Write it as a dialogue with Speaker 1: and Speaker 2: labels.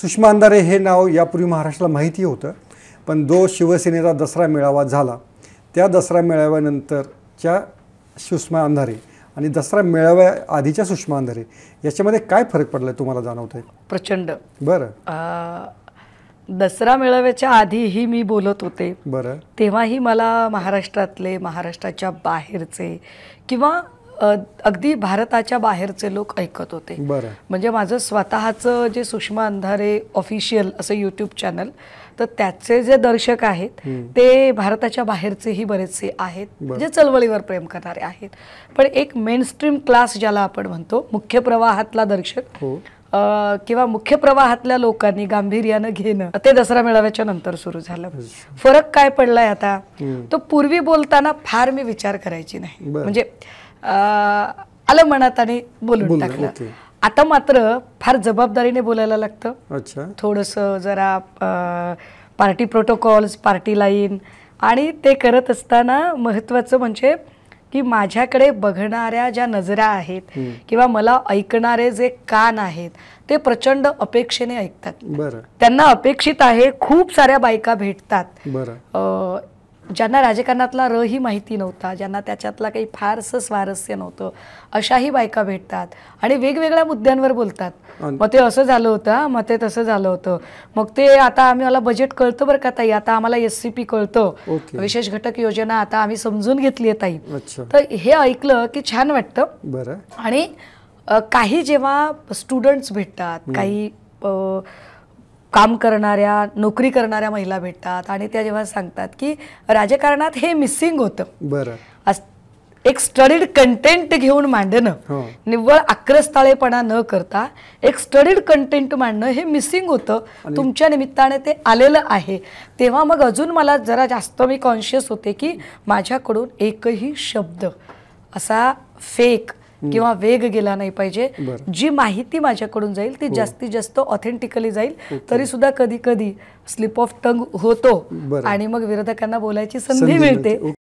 Speaker 1: सुषमा अंधारे हे नाव यापूर्वी महाराष्ट्राला माहिती होतं पण जो शिवसेनेचा दसरा मेळावा झाला त्या दसरा मेळाव्यानंतरच्या सुषमा अंधारे आणि दसरा मेळाव्या आधीच्या सुषमा अंधारे याच्यामध्ये काय फरक पडला तुम्हाला जाणवत आहे प्रचंड बरं दसरा मेळाव्याच्या आधीही मी बोलत होते बरं तेव्हाही मला महाराष्ट्रातले महाराष्ट्राच्या बाहेरचे किंवा अगदी भारताच्या बाहेरचे लोक ऐकत होते म्हणजे माझं स्वतःचं जे सुषमा अंधारे ऑफिशियल असं युट्यूब चॅनल तर त्याचे जे दर्शक आहेत ते भारताच्या बाहेरचेही बरेचसे आहेत जे चळवळीवर प्रेम करणारे आहेत पण एक मेनस्ट्रीम क्लास ज्याला आपण म्हणतो मुख्य प्रवाहातला दर्शक हो. किंवा मुख्य प्रवाहातल्या लोकांनी गांभीर्यानं घेणं ते दसरा मेळाव्याच्या नंतर सुरू झालं फरक काय पडलाय आता तो पूर्वी बोलताना फार मी विचार करायची नाही म्हणजे आलं मनात आणि बोलून टाकलं आता मात्र फार जबाबदारीने बोलायला लागतं थोडंसं जरा पार्टी प्रोटोकॉल्स पार्टी लाईन आणि ते करत असताना महत्त्वाचं म्हणजे की माझ्याकडे बघणाऱ्या ज्या नजरा आहेत किंवा मला ऐकणारे जे कान आहेत ते प्रचंड अपेक्षेने ऐकतात त्यांना अपेक्षित आहे खूप साऱ्या बायका भेटतात ज्यांना राजकारणातला रही माहिती नव्हता ज्यांना त्याच्यातला काही फारसं स्वारस्य नव्हतं अशाही बायका भेटतात आणि वेगवेगळ्या मुद्द्यांवर बोलतात मग ते असं झालं होतं मग ते तसं झालं होतं मग ते आता आम्ही मला बजेट कळतं बरं का ताई आता आम्हाला एस सी पी कळतं विशेष घटक योजना आता आम्ही समजून घेतली आहे ताई तर हे ऐकलं की छान वाटतं बरं आणि काही जेव्हा स्टुडंट्स भेटतात काही काम करणाऱ्या नोकरी करणाऱ्या महिला भेटतात आणि त्या जेव्हा सांगतात की राजकारणात हे मिसिंग होतं बरं एक स्टडीड कंटेंट घेऊन मांडणं हो. निव्वळ आक्रस्ताळेपणा न करता एक स्टडीड कंटेंट मांडणं हे मिसिंग होतं तुमच्या निमित्ताने ते आलेलं आहे तेव्हा मग अजून मला जरा जास्त मी कॉन्शियस होते की माझ्याकडून एकही शब्द असा फेक किंवा वेग गेला नाही पाहिजे जी माहिती माझ्याकडून जाईल ती हो. जास्तीत जास्त ऑथेंटिकली जाईल तरी सुद्धा कधी कधी स्लिप ऑफ टंग होतो आणि मग विरोधकांना बोलायची संधी मिळते